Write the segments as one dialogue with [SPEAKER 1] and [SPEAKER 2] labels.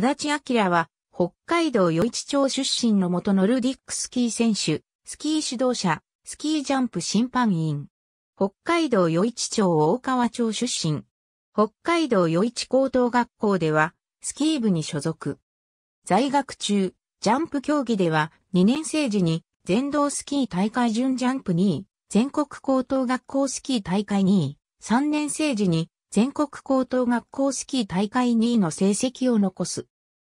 [SPEAKER 1] 足立明は、北海道余市町出身の元ノルディックスキー選手、スキー指導者、スキージャンプ審判員。北海道余市町大川町出身。北海道余市高等学校では、スキー部に所属。在学中、ジャンプ競技では、2年生時に、全道スキー大会準ジャンプ2位、全国高等学校スキー大会2位、3年生時に、全国高等学校スキー大会2位の成績を残す。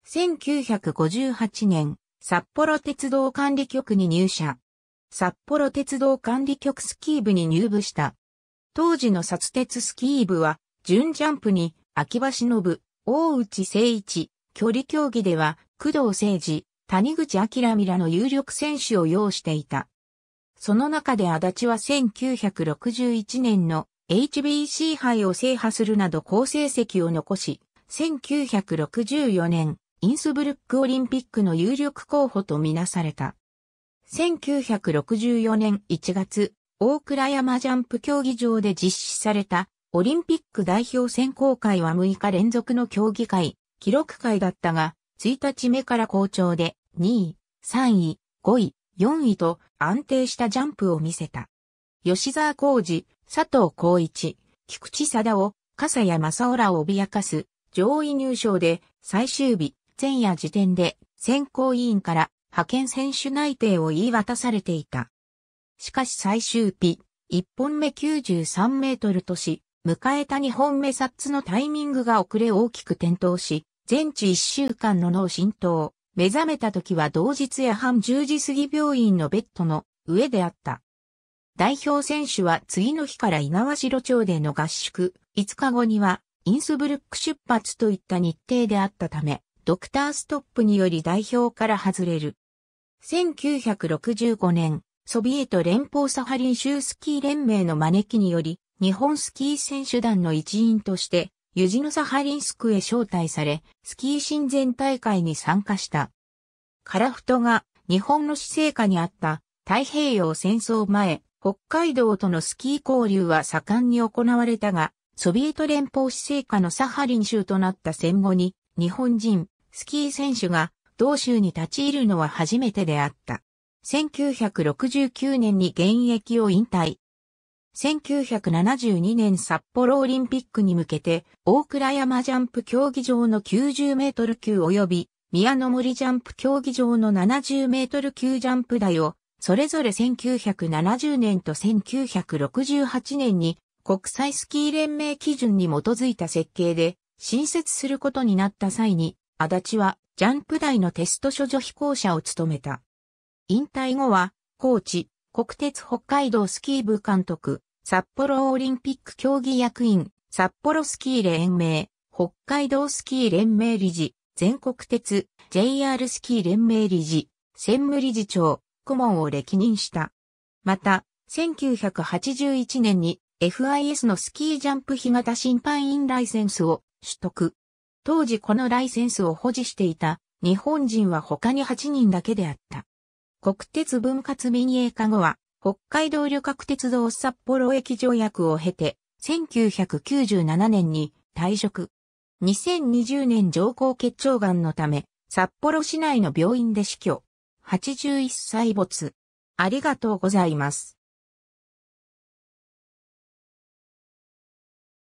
[SPEAKER 1] 1958年、札幌鉄道管理局に入社。札幌鉄道管理局スキー部に入部した。当時の札鉄スキー部は、準ジャンプに、秋葉忍、大内誠一、距離競技では、工藤誠二、谷口明ミラの有力選手を要していた。その中で足立は1961年の HBC 杯を制覇するなど好成績を残し、1964年、インスブルックオリンピックの有力候補とみなされた。1964年1月、大倉山ジャンプ競技場で実施されたオリンピック代表選考会は6日連続の競技会、記録会だったが、1日目から好調で2位、3位、5位、4位と安定したジャンプを見せた。吉沢浩二、佐藤浩一、菊池貞夫、笠谷正浦らを脅かす上位入賞で最終日、前夜時点で選考委員から派遣選手内定を言い渡されていた。しかし最終日、1本目93メートルとし、迎えた2本目殺のタイミングが遅れ大きく転倒し、全治1週間の脳震盪。目覚めた時は同日夜半10時過ぎ病院のベッドの上であった。代表選手は次の日から猪苗代町での合宿、5日後にはインスブルック出発といった日程であったため、ドクターストップにより代表から外れる。1965年、ソビエト連邦サハリン州スキー連盟の招きにより、日本スキー選手団の一員として、ユジノサハリンスクへ招待され、スキー親善大会に参加した。カラフトが日本の死生下にあった太平洋戦争前、北海道とのスキー交流は盛んに行われたが、ソビエト連邦施政下のサハリン州となった戦後に、日本人、スキー選手が同州に立ち入るのは初めてであった。1969年に現役を引退。1972年札幌オリンピックに向けて、大倉山ジャンプ競技場の90メートル級及び、宮の森ジャンプ競技場の70メートル級ジャンプ台をそれぞれ1970年と1968年に国際スキー連盟基準に基づいた設計で新設することになった際に、足立はジャンプ台のテスト処女飛行者を務めた。引退後は、高知、国鉄北海道スキー部監督、札幌オリンピック競技役員、札幌スキー連盟、北海道スキー連盟理事、全国鉄、JR スキー連盟理事、専務理事長、顧問を歴任した。また、1981年に FIS のスキージャンプ日型審判員ライセンスを取得。当時このライセンスを保持していた日本人は他に8人だけであった。国鉄分割民営化後は北海道旅客鉄道札幌駅条約を経て1997年に退職。2020年上皇結腸がんのため札幌市内の病院で死去。81歳没。ありがとうございます。